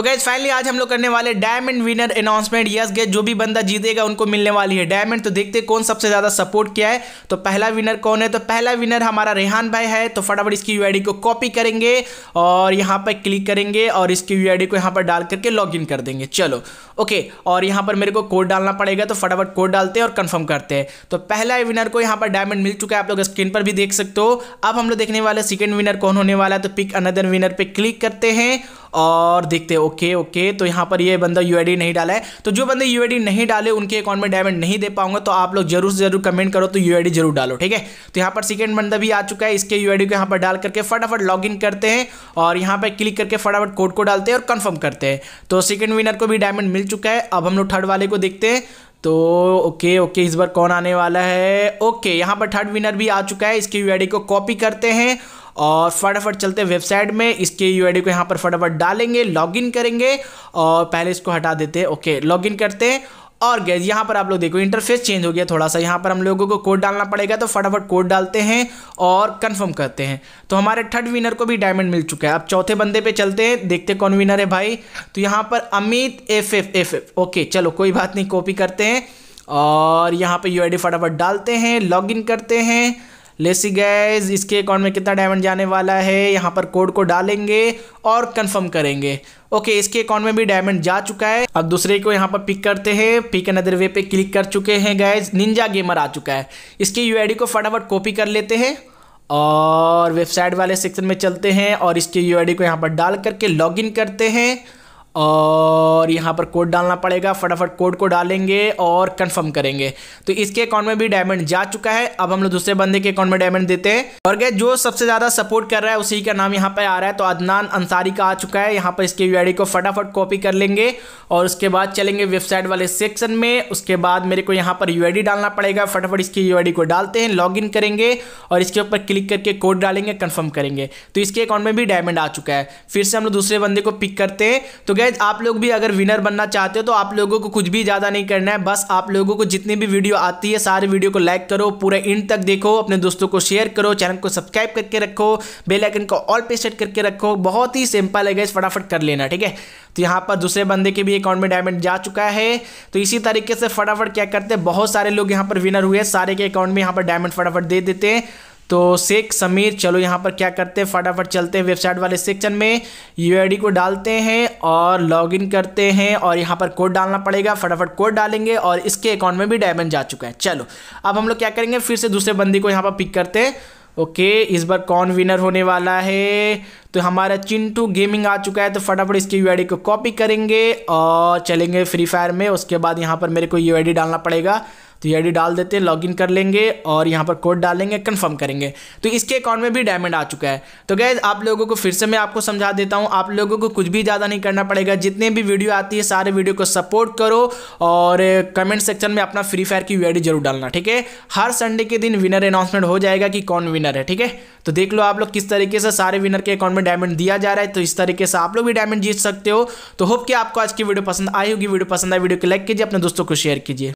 तो gas finally आज हम लोग करने वाले डायमंड विनर अनाउंसमेंट यस गैस जो भी बंदा जीतेगा उनको मिलने वाली है डायमंड तो देखते कौन सबसे ज़्यादा सपोर्ट किया है तो पहला विनर कौन है तो पहला विनर हमारा रेहान भाई है तो फटाफट इसकी यू को कॉपी करेंगे और यहाँ पर क्लिक करेंगे और इसकी यू को यहाँ पर डाल करके लॉग कर देंगे चलो ओके और यहाँ पर मेरे को कोड डालना पड़ेगा तो फटाफट कोड डालते हैं और कन्फर्म करते हैं तो पहला विनर को यहाँ पर डायमंड मिल चुका है आप लोग स्क्रीन पर भी देख सकते हो अब हम लोग देखने वाले सेकेंड विनर कौन होने वाला है तो पिक अनदर विनर पर क्लिक करते हैं और देखते हैं ओके ओके तो यहाँ पर ये बंदा यू नहीं डाला है तो जो बंदे यू नहीं डाले उनके अकाउंट में डायमंड नहीं दे पाऊंगा तो आप लोग जरूर जरूर कमेंट करो तो यू जरूर डालो ठीक है तो यहाँ पर सेकेंड बंदा भी आ चुका है इसके यू को यहाँ पर डाल करके फटाफट लॉग करते हैं और यहाँ पर क्लिक करके फटाफट कोड को डालते हैं और कन्फर्म करते हैं तो सेकेंड विनर को भी डायमंड मिल चुका है अब हम लोग थर्ड वाले को देखते हैं तो ओके ओके इस बार कौन आने वाला है ओके यहाँ पर थर्ड विनर भी आ चुका है इसके यू को कॉपी करते हैं और फटाफट चलते वेबसाइट में इसके यू को यहाँ पर फटाफट डालेंगे लॉगिन करेंगे और पहले इसको हटा देते हैं ओके लॉगिन करते हैं और गैस यहाँ पर आप लोग देखो इंटरफेस चेंज हो गया थोड़ा सा यहाँ पर हम लोगों को कोड डालना पड़ेगा तो फटाफट कोड डालते हैं और कंफर्म करते हैं तो हमारे थर्ड विनर को भी डायमंड मिल चुका है अब चौथे बंदे पे चलते हैं देखते कौन विनर है भाई तो यहाँ पर Amit F F F F okay चलो कोई बात नहीं कॉपी करते हैं और यहाँ पर यू फटाफट डालते हैं लॉग करते हैं लेसी गैस इसके अकाउंट में कितना डायमंड जाने वाला है यहाँ पर कोड को डालेंगे और कंफर्म करेंगे ओके इसके अकाउंट में भी डायमंड जा चुका है अब दूसरे को यहाँ पर पिक करते हैं पिक अनदर वे पे क्लिक कर चुके हैं गैस निंजा गेमर आ चुका है इसकी यू को फटाफट कॉपी कर लेते हैं और वेबसाइट वाले सेक्शन में चलते हैं और इसके यू को यहाँ पर डाल करके लॉग करते हैं और यहाँ पर कोड डालना पड़ेगा फटाफट कोड को डालेंगे और कंफर्म करेंगे तो इसके अकाउंट में भी डायमंड जा चुका है अब हम लोग दूसरे बंदे के अकाउंट में डायमंड देते हैं और गए जो सबसे ज़्यादा सपोर्ट कर रहा है उसी का नाम यहाँ पर आ रहा है तो अदनान अंसारी का आ चुका है यहाँ पर इसके यू को फटाफट कॉपी कर लेंगे और उसके बाद चलेंगे वेबसाइट वाले सेक्शन में उसके बाद मेरे को यहाँ पर यू डालना पड़ेगा फटाफट इसकी यू को डालते हैं लॉग करेंगे और इसके ऊपर क्लिक करके कोड डालेंगे कन्फर्म करेंगे तो इसके अकाउंट में भी डायमंड आ चुका है फिर से हम लोग दूसरे बंदे को पिक करते हैं तो गैज आप लोग भी अगर विनर बनना चाहते हो तो आप लोगों को कुछ भी ज़्यादा नहीं करना है बस आप लोगों को जितनी भी वीडियो आती है सारे वीडियो को लाइक करो पूरे इंड तक देखो अपने दोस्तों को शेयर करो चैनल को सब्सक्राइब करके रखो बेलाइकन को ऑल पे सेट करके रखो बहुत ही सिंपल है गैस फटाफट कर लेना ठीक है तो यहाँ पर दूसरे बंदे के भी अकाउंट में डायमंड जा चुका है तो इसी तरीके से फटाफट क्या करते हैं बहुत सारे लोग यहाँ पर विनर हुए सारे के अकाउंट में यहाँ पर डायमंड फटाफट दे देते हैं तो शेख समीर चलो यहाँ पर क्या करते हैं फटाफट चलते हैं वेबसाइट वाले सेक्शन में यू को डालते हैं और लॉगिन करते हैं और यहाँ पर कोड डालना पड़ेगा फटाफट कोड डालेंगे और इसके अकाउंट में भी डायमंड जा चुका है चलो अब हम लोग क्या करेंगे फिर से दूसरे बंदी को यहाँ पर पिक करते हैं ओके इस बार कौन विनर होने वाला है तो हमारा चिंटू गेमिंग आ चुका है तो फटाफट इसकी यू को कॉपी करेंगे और चलेंगे फ्री फायर में उसके बाद यहाँ पर मेरे को यू डालना पड़ेगा तो ये डी डाल देते हैं लॉगिन कर लेंगे और यहाँ पर कोड डालेंगे कन्फर्म करेंगे तो इसके अकाउंट में भी डायमंड आ चुका है तो गैज आप लोगों को फिर से मैं आपको समझा देता हूँ आप लोगों को कुछ भी ज़्यादा नहीं करना पड़ेगा जितने भी वीडियो आती है सारे वीडियो को सपोर्ट करो और कमेंट सेक्शन में अपना फ्री फायर की वी जरूर डालना ठीक है हर संडे के दिन विनर अनाउंसमेंट हो जाएगा कि कौन विनर है ठीक है तो देख लो आप लोग किस तरीके से सारे विनर के अकाउंट में डायमंड दिया जा रहा है तो इस तरीके से आप लोग भी डायमंड जीत सकते हो तो होप कि आपको आज की वीडियो पसंद आई होगी वीडियो पसंद आई वीडियो को लाइक कीजिए अपने दोस्तों को शेयर कीजिए